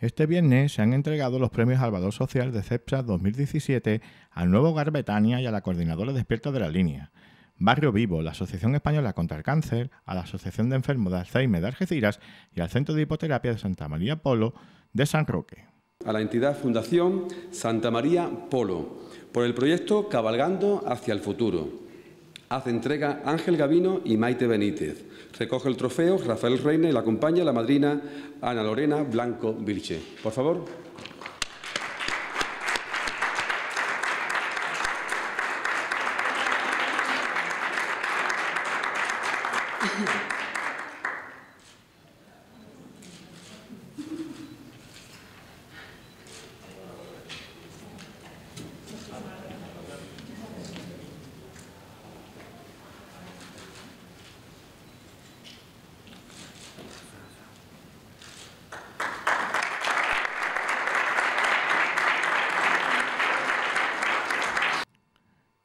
Este viernes se han entregado los premios Salvador social de CEPSA 2017 al nuevo hogar Betania y a la coordinadora despierta de la línea. Barrio Vivo, la Asociación Española contra el Cáncer, a la Asociación de Enfermos de Alzheimer de Algeciras y al Centro de Hipoterapia de Santa María Polo de San Roque. A la entidad Fundación Santa María Polo por el proyecto Cabalgando hacia el futuro Hace entrega Ángel Gavino y Maite Benítez. Recoge el trofeo Rafael Reina y la acompaña la madrina Ana Lorena Blanco Vilche. Por favor.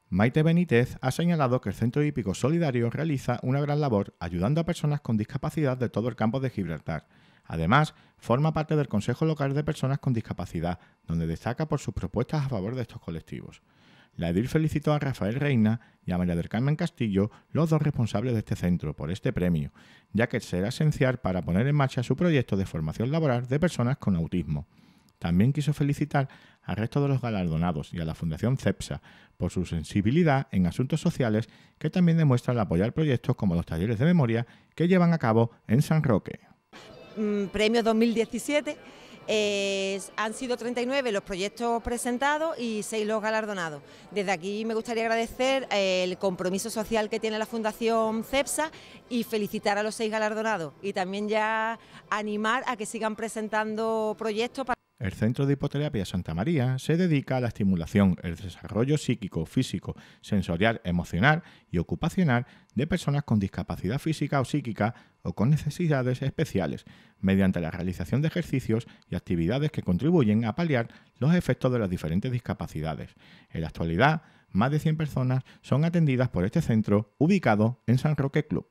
Maite Benítez ha señalado que el Centro Hípico Solidario realiza una gran labor ayudando a personas con discapacidad de todo el campo de Gibraltar. Además, forma parte del Consejo Local de Personas con Discapacidad, donde destaca por sus propuestas a favor de estos colectivos. La edil felicitó a Rafael Reina y a María del Carmen Castillo, los dos responsables de este centro, por este premio, ya que será esencial para poner en marcha su proyecto de formación laboral de personas con autismo. También quiso felicitar al resto de los galardonados y a la Fundación CEPSA por su sensibilidad en asuntos sociales que también demuestra demuestran apoyar proyectos como los talleres de memoria que llevan a cabo en San Roque. Mm, premio 2017. Eh, han sido 39 los proyectos presentados y 6 los galardonados. Desde aquí me gustaría agradecer eh, el compromiso social que tiene la Fundación CEPSA y felicitar a los 6 galardonados y también ya animar a que sigan presentando proyectos para el Centro de Hipoterapia Santa María se dedica a la estimulación, el desarrollo psíquico, físico, sensorial, emocional y ocupacional de personas con discapacidad física o psíquica o con necesidades especiales, mediante la realización de ejercicios y actividades que contribuyen a paliar los efectos de las diferentes discapacidades. En la actualidad, más de 100 personas son atendidas por este centro ubicado en San Roque Club.